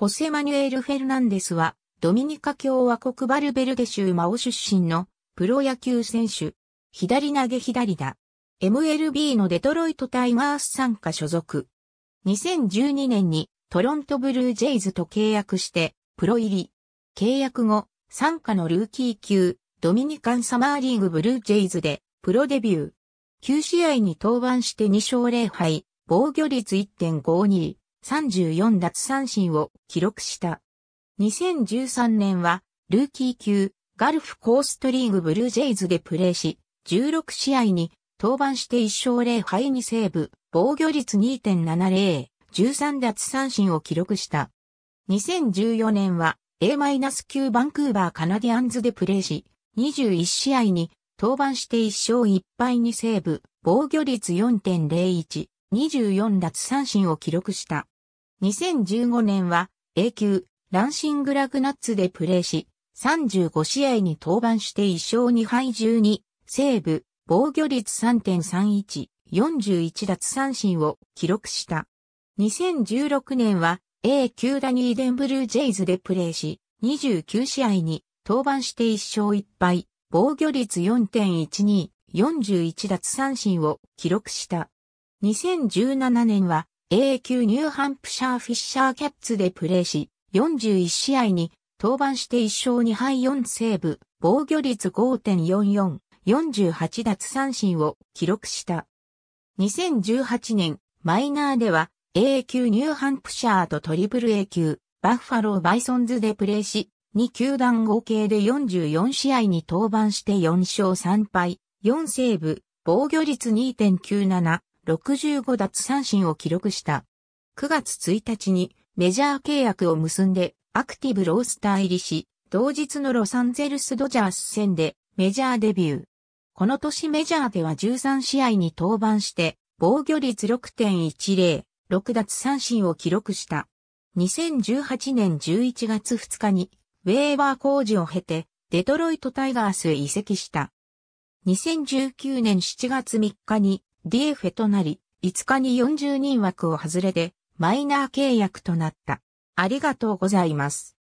ホセマニュエル・フェルナンデスは、ドミニカ共和国バルベルデ州マオ出身のプロ野球選手、左投げ左打、MLB のデトロイトタイガース参加所属。2012年にトロントブルージェイズと契約してプロ入り。契約後、参加のルーキー級、ドミニカンサマーリーグブルージェイズでプロデビュー。9試合に登板して2勝0敗、防御率1.52。34奪三振を記録した。2013年は、ルーキー級、ガルフコーストリーグブルージェイズでプレーし、16試合に登板して1勝0敗2セーブ、防御率2.70、13奪三振を記録した。2014年は A-9 バンクーバーカナディアンズでプレーし、21試合に登板して1勝1敗2セーブ、防御率4.01、24奪三振を記録した。2015年は A 級ランシングラグナッツでプレーし、35試合に登板して1勝2敗12、セーブ、防御率3.31、41奪三振を記録した。2016年は A 級ダニーデンブルージェイズでプレーし、29試合に登板して1勝1敗、防御率4.12、41奪三振を記録した。2017年は AA 級ニューハンプシャーフィッシャーキャッツでプレーし、41試合に登板して1勝2敗4セーブ、防御率5.44、48奪三振を記録した。2018年、マイナーでは AA 級ニューハンプシャーとトリプル A 級、バッファローバイソンズでプレーし、2球団合計で44試合に登板して4勝3敗、4セーブ、防御率2.97、65奪三振を記録した。9月1日にメジャー契約を結んでアクティブロースター入りし、同日のロサンゼルスドジャース戦でメジャーデビュー。この年メジャーでは13試合に登板して、防御率6.10、6奪三振を記録した。2018年11月2日に、ウェーバー工事を経て、デトロイトタイガースへ移籍した。2019年7月3日に、ディエフェとなり、5日に40人枠を外れで、マイナー契約となった。ありがとうございます。